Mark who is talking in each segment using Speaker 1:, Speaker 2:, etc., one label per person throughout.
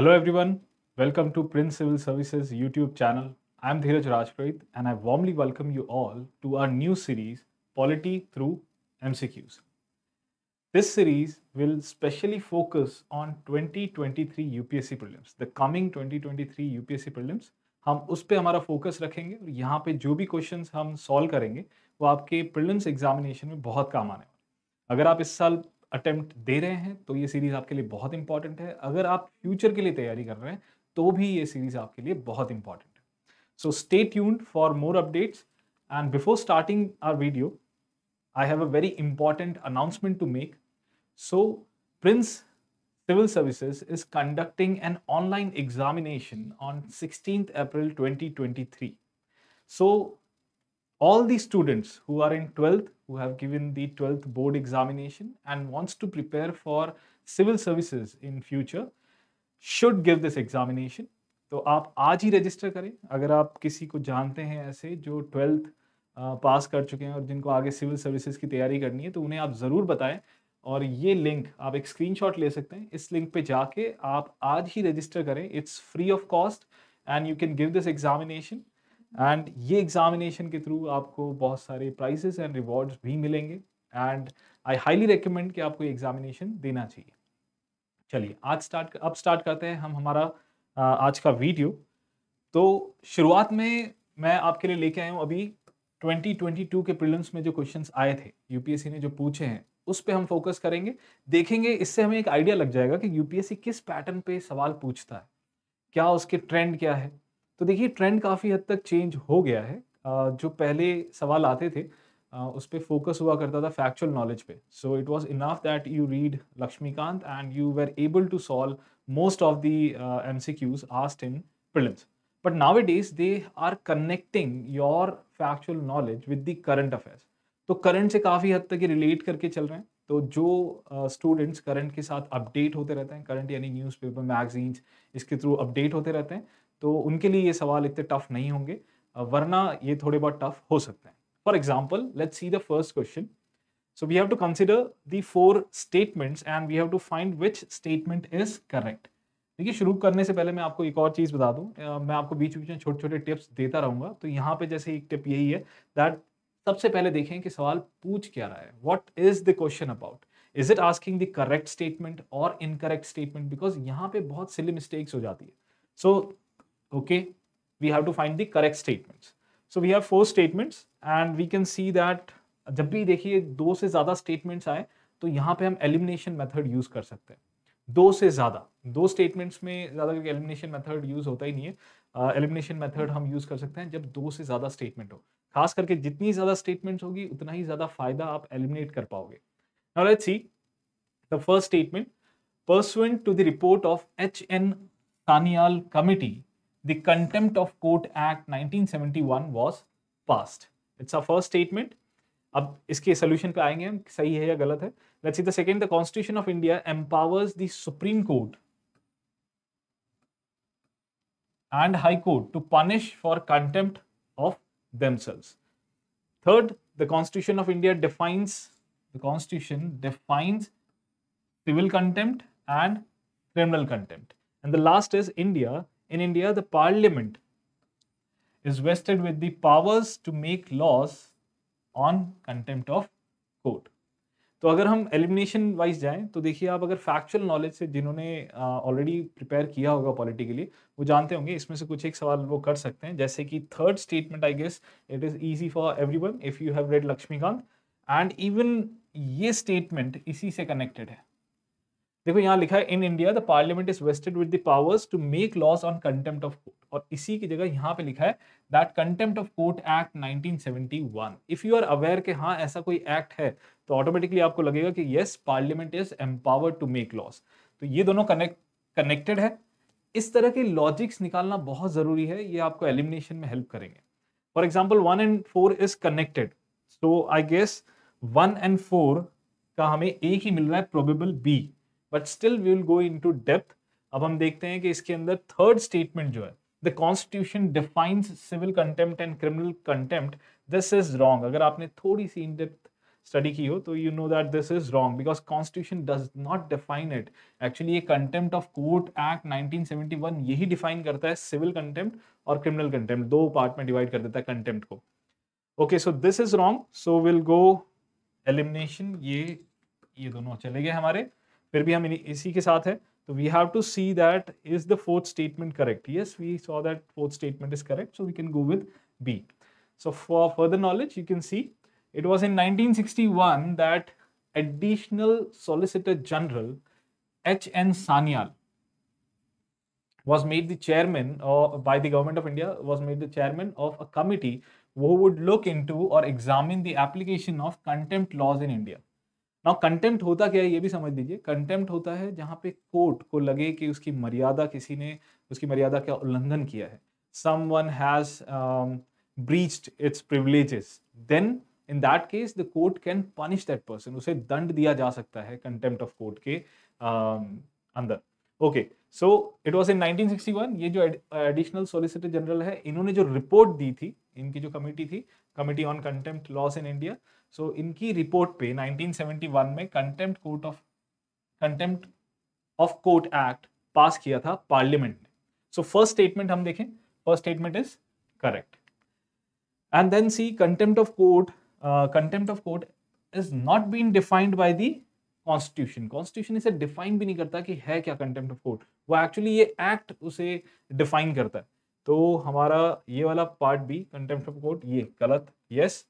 Speaker 1: Hello everyone, welcome to Prince Civil Services YouTube channel. I'm Dheeraj Rajprath and I warmly welcome you all to our new series Polity through MCQs. This series will specially focus on 2023 UPSC prelims, the coming 2023 UPSC prelims. हम उस पर हमारा focus रखेंगे और यहाँ पे जो भी क्वेश्चंस हम सॉल्व करेंगे वो आपके प्रिलिम्स एग्जामिनेशन में बहुत काम आने वाले अगर आप इस साल अटेम्प्ट दे रहे हैं तो ये सीरीज़ आपके लिए बहुत इंपॉर्टेंट है अगर आप फ्यूचर के लिए तैयारी कर रहे हैं तो भी ये सीरीज़ आपके लिए बहुत इंपॉर्टेंट है so stay tuned for more updates and before starting our video I have a very important announcement to make so Prince Civil Services is conducting an online examination on sixteen April 2023. So all the students who are in twelfth who have given the 12th board examination and wants to prepare for civil services in future should give this examination तो आप आज ही register करें अगर आप किसी को जानते हैं ऐसे जो ट्वेल्थ पास कर चुके हैं और जिनको आगे सिविल सर्विसेज की तैयारी करनी है तो उन्हें आप ज़रूर बताएं और ये लिंक आप एक स्क्रीनशॉट ले सकते हैं इस लिंक पे जाके आप आज ही रजिस्टर करें it's free of cost and you can give this examination and ये एग्जामिनेशन के थ्रू आपको बहुत सारे प्राइजेस एंड रिवॉर्ड्स भी मिलेंगे एंड आई हाईली रिकमेंड कि आपको एग्जामिनेशन देना चाहिए चलिए आज स्टार्ट अब स्टार्ट करते हैं हम हमारा आज का वीडियो तो शुरुआत में मैं आपके लिए लेके आया हूँ अभी 2022 के प्रिलिम्स में जो क्वेश्चंस आए थे यूपीएससी ने जो पूछे हैं उस पर हम फोकस करेंगे देखेंगे इससे हमें एक आइडिया लग जाएगा कि यूपीएससी किस पैटर्न पे सवाल पूछता है क्या उसके ट्रेंड क्या है तो देखिए ट्रेंड काफ़ी हद तक चेंज हो गया है जो पहले सवाल आते थे उस पर फोकस हुआ करता था फैक्चुअल नॉलेज पे so it was enough that you read Laxmikanth and you were able to solve most of the M C Qs asked in asked but now it is they are connecting your factual knowledge with the current affairs तो current से काफ़ी हद तक ये relate करके चल रहे हैं तो जो स्टूडेंट्स uh, करंट के साथ अपडेट होते रहते हैं करंट यानी न्यूज़पेपर मैगजीन्स इसके थ्रू अपडेट होते रहते हैं तो उनके लिए ये सवाल इतने टफ नहीं होंगे वरना ये थोड़े बहुत टफ हो सकते हैं for example let see the first question so we have to consider the four statements and we have to find which statement is correct देखिए शुरू करने से पहले मैं आपको एक और चीज़ बता दूं मैं आपको बीच बीच में छोटे छोटे टिप्स देता रहूंगा तो यहाँ पे जैसे एक टिप यही है दैट सबसे पहले देखें कि सवाल पूछ क्या रहा है what is the question about is it asking the correct statement और इनकरेक्ट स्टेटमेंट बिकॉज यहाँ पे बहुत सिली मिस्टेक्स हो जाती है सो so, okay we have to find the correct statements so we have four statements and we can see that जब भी देखिए दो से ज़्यादा statements आए तो यहाँ पे हम elimination method use कर सकते हैं दो से ज़्यादा दो स्टेटमेंट्स में ज़्यादा क्योंकि एलिमिनेशन मेथड यूज़ होता ही नहीं है एलिमिनेशन uh, मेथड हम यूज़ कर सकते हैं जब दो से ज़्यादा स्टेटमेंट हो खास करके जितनी ज़्यादा स्टेटमेंट्स होगी उतना ही ज़्यादा फायदा आप एलिमिनेट कर पाओगे first statement pursuant to the report of H N Sanyal committee the Contempt of Court Act 1971 was passed. It's our first statement. अब इसके सोल्यूशन पे आएंगे हम सही है या गलत है let's see the second the Constitution of India empowers the Supreme Court and High Court to punish for contempt of themselves. Third, the Constitution of India defines the Constitution defines civil contempt and criminal contempt. And the last is India In India, the parliament is vested with the powers to make laws on contempt of court. तो अगर हम elimination wise जाएं तो देखिए आप अगर factual knowledge से जिन्होंने ऑलरेडी प्रिपेयर किया होगा पॉलिटी के लिए वो जानते होंगे इसमें से कुछ एक सवाल वो कर सकते हैं जैसे कि third statement I guess it is easy for everyone if you have read Laxmikanth and even ये स्टेटमेंट इसी से कनेक्टेड है देखो यहाँ लिखा है in India the Parliament is vested with the powers to make laws on contempt of court और इसी की जगह यहाँ पे लिखा है that contempt of court act 1971 if you are aware के हाँ ऐसा कोई एक्ट है तो ऑटोमेटिकली आपको लगेगा कि yes Parliament is empowered to make laws तो ये दोनों कनेक्ट कनेक्टेड है इस तरह के लॉजिक्स निकालना बहुत जरूरी है ये आपको एलिमिनेशन में हेल्प करेंगे for example one and four is connected so I guess one and four का हमें एक ही मिल रहा है probable B but still we will go into depth अब हम देखते हैं कि इसके अंदर थर्ड स्टेटमेंट जो है the Constitution defines civil contempt and criminal contempt this is wrong अगर आपने थोड़ी सी इन डेप्थ स्टडी की हो तो you know that this is wrong because Constitution does not define it actually ये कंटेम्प्ट ऑफ कोर्ट एक्ट 1971 यही define करता है सिविल कंटेम्प्ट और क्रिमिनल कंटेम्प्ट दो पार्ट में डिवाइड कर देता है कंटेम्प्ट को okay so this is wrong so will go elimination ये ये दोनों चले गए हमारे फिर भी हम इसी के साथ है तो we have to see that is the fourth statement correct yes we saw that fourth statement is correct so we can go with B so for so for further knowledge you can see it was in that additional solicitor general H N Sanyal was made the chairman or by the government of india was made the chairman of a committee who would look into or examine the application of contempt laws in india now contempt होता क्या है ये भी समझ लीजिए contempt होता है जहाँ पे कोर्ट को लगे कि उसकी मर्यादा किसी ने उसकी मर्यादा का उल्लंघन किया है someone has breached its privileges then in that case the court can punish that person उसे दंड दिया जा सकता है कंटेम्प्ट ऑफ कोर्ट के uh, अंदर okay so it was in 1961 ये जो एडिशनल सोलिसिटर जनरल है इन्होंने जो रिपोर्ट दी थी इनकी जो कमेटी थी committee on contempt laws in India so इनकी रिपोर्ट पे 1971 में contempt court of contempt of court act pass किया था पार्लियामेंट ने सो फर्स्ट स्टेटमेंट हम देखें first statement is correct and then see contempt of court contempt of court is not been defined by the Constitution Constitution इसे define भी नहीं करता कि है क्या कंटेम्प्ट ऑफ कोर्ट वो एक्चुअली ये एक्ट उसे डिफाइन करता है तो हमारा ये वाला पार्ट भी कंटेम्प्ट ऑफ कोर्ट ये गलत yes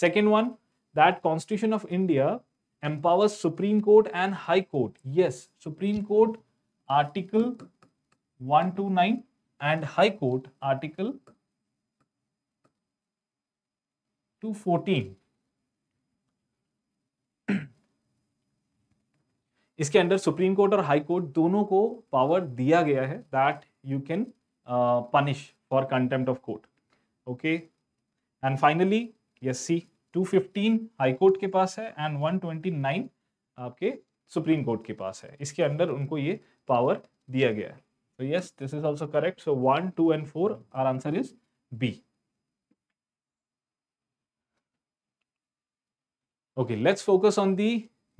Speaker 1: second one that Constitution of India empowers Supreme Court and High Court. Yes, Supreme Court Article 129 and High Court Article 214. iske इसके supreme court aur high court dono ko power diya gaya hai that you can uh, punish for contempt of court okay and finally yes see two fifteen High Court के पास है and 129 आपके supreme court के पास है इसके अंदर उनको ये पावर दिया गया है तो yes this is also correct so one two and four our answer is B okay let's focus on the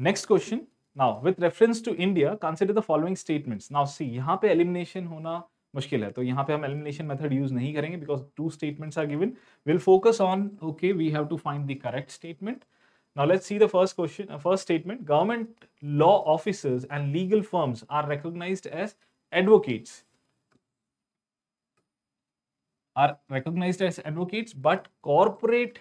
Speaker 1: next question now with reference to India consider the following statements now see यहां पे elimination होना मुश्किल है तो यहाँ पे हम elimination method use नहीं करेंगे because two statements are given will focus on okay we have to find the correct statement now let's see the first question first statement government law officers and legal firms are recognise as advocates are recognise as advocates but corporate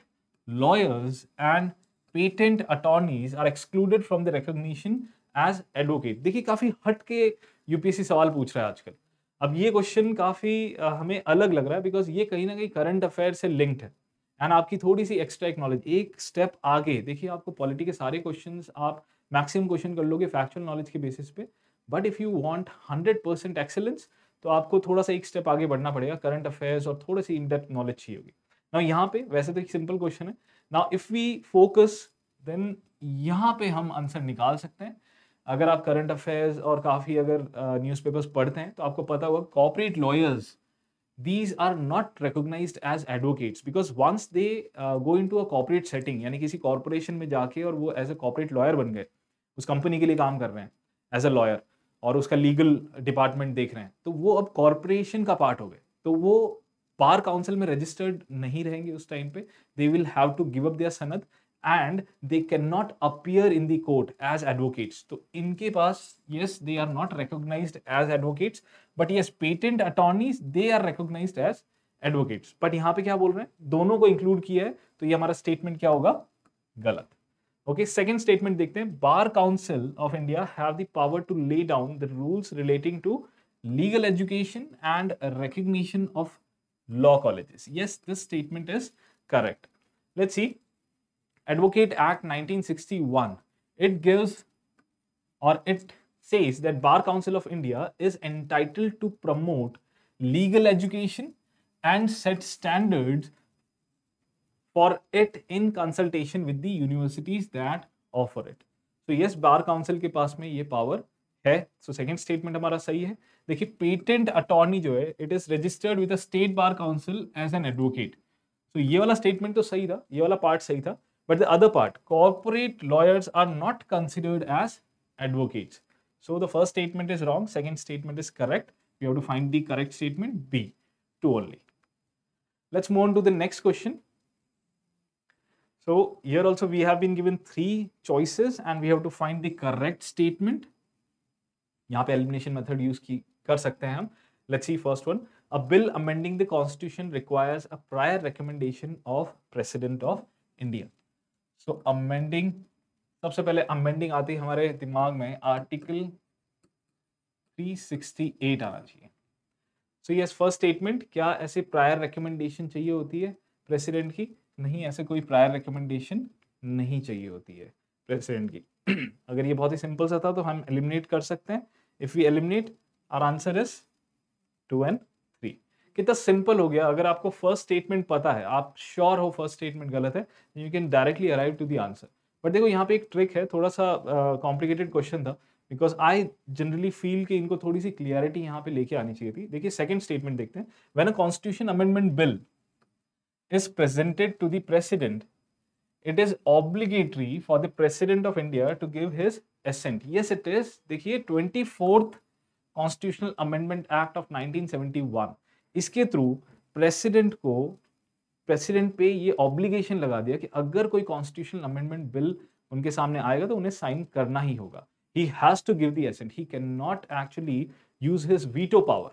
Speaker 1: lawyers and patent attorneys are excluded from the recognition as advocate देखिए काफी हट के UPSC सवाल पूछ रहा है आजकल अब ये क्वेश्चन काफ़ी हमें अलग लग रहा है बिकॉज ये कहीं ना कहीं करंट अफेयर से लिंक्ड है एंड आपकी थोड़ी सी एक्स्ट्रा नॉलेज एक स्टेप आगे देखिए आपको पॉलिटी के सारे क्वेश्चन आप मैक्सिमम क्वेश्चन कर लोगे फैक्चुअल नॉलेज के बेसिस पे but if you want hundred percent excellence तो आपको थोड़ा सा एक स्टेप आगे बढ़ना पड़ेगा करंट अफेयर्स और थोड़ी सी इन डेप्थ नॉलेज चाहिए होगी ना यहाँ पे वैसे तो एक सिंपल क्वेश्चन है ना इफ़ वी फोकस देन यहाँ पे हम आंसर निकाल सकते हैं अगर आप करंट अफेयर्स और काफ़ी अगर न्यूज़पेपर्स पढ़ते हैं तो आपको पता होगा corporate lawyers these are not recognise as advocates because once they go into a corporate setting यानी किसी कॉरपोरेशन में जाके और वो एज अ कॉपरेट लॉयर बन गए उस कंपनी के लिए काम कर रहे हैं एज अ लॉयर और उसका लीगल डिपार्टमेंट देख रहे हैं तो वो अब कॉरपोरेशन का पार्ट हो गए तो वो बार काउंसिल में रजिस्टर्ड नहीं रहेंगे उस टाइम पे they will have to give up their sanad and they cannot appear in the court as advocates. So इनके पास yes they are not recognized as advocates but yes patent attorneys they are recognized as advocates. But यहाँ पे क्या बोल रहे हैं दोनों को include किया है तो statement क्या होगा Okay, second statement देखते हैं Bar Council of India have the power to lay down the rules relating to legal education and recognition of law colleges. Yes, this statement is correct. Let's see Advocate Act 1961, it gives or it says that Bar Council of India is entitled to promote legal education and set standards for it in consultation with the universities that offer it. तो yes Bar Council के पास में ये power है so second statement हमारा सही है देखिए पेटेंट अटॉर्नी जो है is registered with the state bar council as an advocate. सो ये वाला स्टेटमेंट तो सही था ये वाला पार्ट सही था But the other part, corporate lawyers are not considered as advocates. So the first statement is wrong, second statement is correct. We have to find the correct statement B, two only. Let's move on to the next question. So here also we have been given three choices and we have to find the correct statement. यहाँ पे elimination method use की कर सकते हैं हम. Let's see first one. A bill amending the constitution requires a prior recommendation of President of India. So amending सबसे पहले amending आती है हमारे दिमाग में आर्टिकल 368 आना चाहिए सो यस फर्स्ट स्टेटमेंट क्या ऐसे प्रायर रिकमेंडेशन चाहिए होती है प्रेसिडेंट की नहीं ऐसे कोई प्रायर रिकमेंडेशन नहीं चाहिए होती है प्रेसिडेंट की अगर ये बहुत ही सिंपल सा था तो हम एलिमिनेट कर सकते हैं if you eliminate our answer is two and कितना सिंपल हो गया अगर आपको फर्स्ट स्टेटमेंट पता है आप श्योर हो फर्स्ट स्टेटमेंट गलत है you can directly arrive to the answer but देखो यहाँ पे एक ट्रिक है थोड़ा सा कॉम्प्लिकेटेड uh, क्वेश्चन था बिकॉज आई जनरली फील कि इनको थोड़ी सी क्लियरिटी यहाँ पे लेके आनी चाहिए थी देखिए सेकंड स्टेटमेंट देखते हैं when a Constitution amendment bill is presented to the President it is obligatory for the President of India to give his assent yes it is देखिए twenty fourth constitutional amendment act of nineteen इसके through President को President पे ये obligation लगा दिया कि अगर कोई कॉन्स्टिट्यूशनल अमेंडमेंट बिल उनके सामने आएगा तो उन्हें साइन करना ही होगा he has to give the assent he can not actually use his veto power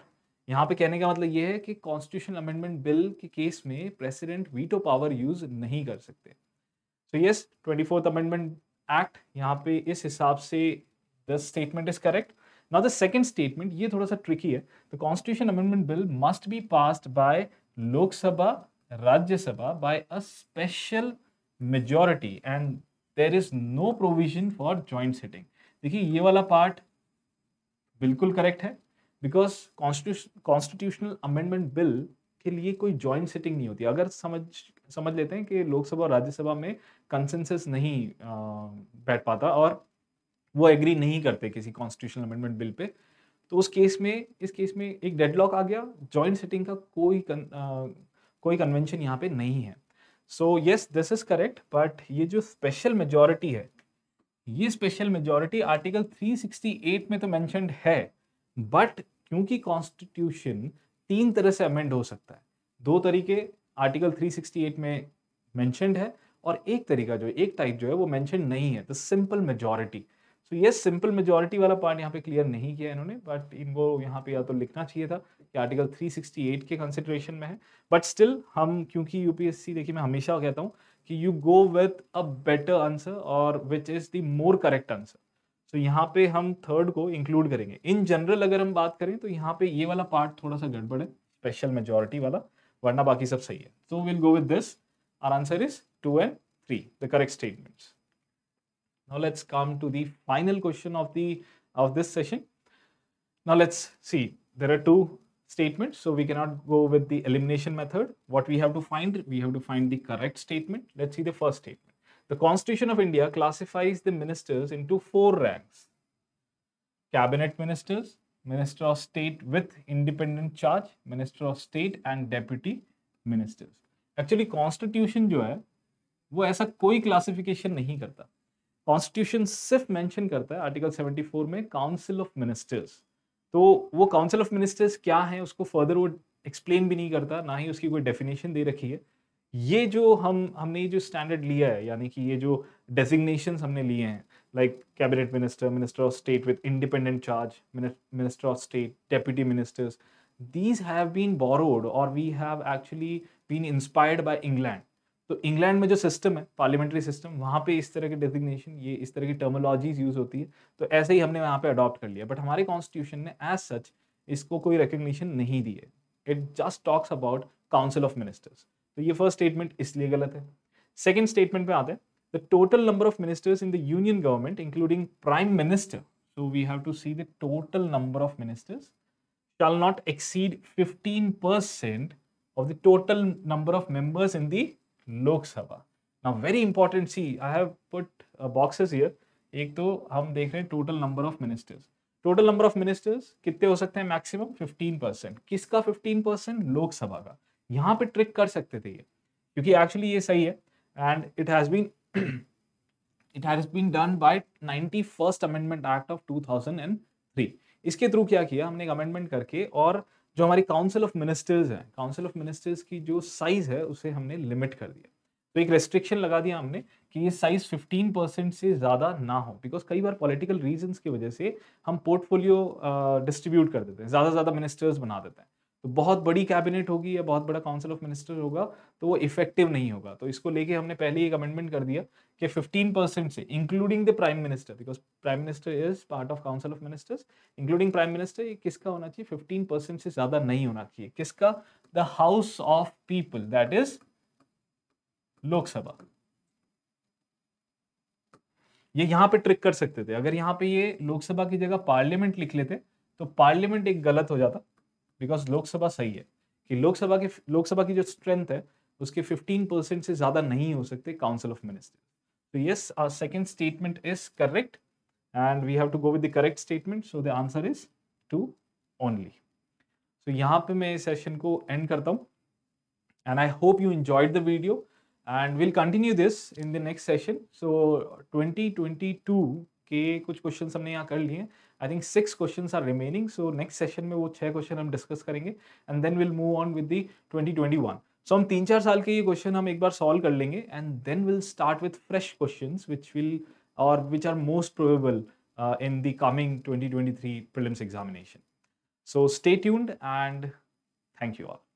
Speaker 1: यहाँ पे कहने का मतलब ये है कि कॉन्स्टिट्यूशन अमेंडमेंट बिल के केस में प्रेसिडेंट वीटो पावर यूज नहीं कर सकते so yes twenty fourth amendment act यहाँ पे इस हिसाब से the statement is correct not the second statement ये थोड़ा सा ट्रिकी है the Constitution amendment bill must be passed by Lok Sabha Rajya Sabha by a special majority and there is no provision for joint sitting देखिए ये वाला पार्ट बिल्कुल करेक्ट है because constitution constitutional amendment bill के लिए कोई ज्वाइंट सिटिंग नहीं होती अगर समझ समझ लेते हैं कि लोकसभा और राज्यसभा में कंसेंसस नहीं बैठ पाता और वो एग्री नहीं करते किसी कॉन्स्टिट्यूशनल अमेंडमेंट बिल पे तो उस केस में इस केस में एक डेडलॉक आ गया जॉइंट सिटिंग का कोई कन, आ, कोई कन्वेंशन यहाँ पे नहीं है so yes this is correct but ये जो स्पेशल मेजोरिटी है ये स्पेशल मेजोरिटी आर्टिकल 368 में तो मैंशनड है बट क्योंकि कॉन्स्टिट्यूशन तीन तरह से अमेंड हो सकता है दो तरीके आर्टिकल 368 में मैंशनड है और एक तरीका जो है एक टाइप जो है वो मैंशन नहीं है द सिंपल मेजोरिटी तो ये सिंपल मेजोरिटी वाला पार्ट यहाँ पे क्लियर नहीं किया इन्होंने बट इनको यहाँ पे या तो लिखना चाहिए था कि आर्टिकल 368 के कंसिडरेशन में है बट स्टिल हम क्योंकि यूपीएससी देखिए मैं हमेशा कहता हूँ कि you go with a better answer और which is the more correct answer so यहाँ पे हम थर्ड को इंक्लूड करेंगे इन जनरल अगर हम बात करें तो यहाँ पे ये वाला पार्ट थोड़ा सा गड़बड़ है स्पेशल मेजोरिटी वाला वरना बाकी सब सही है so will go with this our answer is two and three the correct statements Now let's come to the final question of the of this session. Now let's see. There are two statements, so we cannot go with the elimination method. What we have to find, we have to find the correct statement. Let's see the first statement. The Constitution of India classifies the ministers into four ranks. Cabinet ministers, Minister of State with independent charge, Minister of State and Deputy Ministers. Actually, Constitution जो है वो ऐसा कोई classification नहीं करता constitution सिर्फ mention करता है आर्टिकल 74 में काउंसिल ऑफ मिनिस्टर्स तो वो काउंसिल ऑफ मिनिस्टर्स क्या है उसको फर्दर वो एक्सप्लेन भी नहीं करता ना ही उसकी कोई डेफिनेशन दे रखी है ये जो हम हमने ये जो स्टैंडर्ड लिया है यानी कि ये जो डेजिग्नेशन हमने लिए हैं like cabinet minister minister of state with independent charge minister of state deputy ministers these have been borrowed और we have actually been inspired by England तो इंग्लैंड में जो सिस्टम है पार्लियामेंट्री सिस्टम वहाँ पे इस तरह की डिजिग्नेशन ये इस तरह की टर्मोलॉजीज यूज होती है तो ऐसे ही हमने वहाँ पे अडॉप्ट कर लिया बट हमारे कॉन्स्टिट्यूशन ने एज सच इसको कोई रिकग्निशन नहीं दी है it just talks about council of ministers तो ये फर्स्ट स्टेटमेंट इसलिए गलत है सेकेंड स्टेटमेंट पे आते हैं the total number of ministers in the union government including prime minister so we have to see the total number of ministers not exceed fifteen percent of the total number of members in the Lok Sabha. Now, very important, see, I have put uh, boxes here. एक तो हम देख रहे हैं total number of ministers total number of ministers कितने हो सकते हैं मैक्सिमम 15 परसेंट किसका 15 परसेंट लोकसभा का यहाँ पे ट्रिक कर सकते थे ये क्योंकि एक्चुअली ये सही है and it has been it has been done by ninety first amendment act of 2003 इसके थ्रू क्या किया हमने एक अमेंडमेंट करके और जो हमारी काउंसिल ऑफ मिनिस्टर्स है काउंसिल ऑफ मिनिस्टर्स की जो साइज है उसे हमने लिमिट कर दिया तो एक रेस्ट्रिक्शन लगा दिया हमने कि ये साइज 15 परसेंट से ज़्यादा ना हो बिकॉज कई बार पॉलिटिकल रीजंस की वजह से हम पोर्टफोलियो डिस्ट्रीब्यूट uh, कर देते हैं ज़्यादा ज़्यादा मिनिस्टर्स बना देते हैं तो बहुत बड़ी कैबिनेट होगी या बहुत बड़ा काउंसिल ऑफ मिनिस्टर होगा तो वो इफेक्टिव नहीं होगा तो इसको लेके हमने पहले एक अमेंडमेंट कर दिया कि 15 परसेंट से including the prime minister because prime minister is part of council of ministers including prime minister ये किसका होना चाहिए फिफ्टीन परसेंट से ज्यादा नहीं होना चाहिए किसका the house of people that is Lok Sabha ये यहां पे ट्रिक कर सकते थे अगर यहां पे ये लोकसभा की जगह पार्लियामेंट लिख लेते तो पार्लियामेंट एक गलत हो जाता बिकॉज लोकसभा सही है कि लोकसभा के लोकसभा की जो स्ट्रेंथ है उसके 15 परसेंट से ज़्यादा नहीं हो सकते काउंसिल ऑफ मिनिस्टर तो yes our second statement is correct and we have to go with the correct statement so the answer is two only सो यहाँ पे मैं इस सेशन को एंड करता हूँ and i hope you enjoyed the video and we'll continue this in the next session so 2022 के कुछ क्वेश्चन हमने यहाँ कर लिए हैं I think six question are remaining so next session में वो छः क्वेश्चन हम डिस्कस करेंगे and then will move on with the twenty twenty one so हम तीन चार साल के ये क्वेश्चन हम एक बार सॉल्व कर लेंगे and then will start with fresh question which will और which are most probable in the coming twenty twenty three prelims examination so stay tuned and thank you all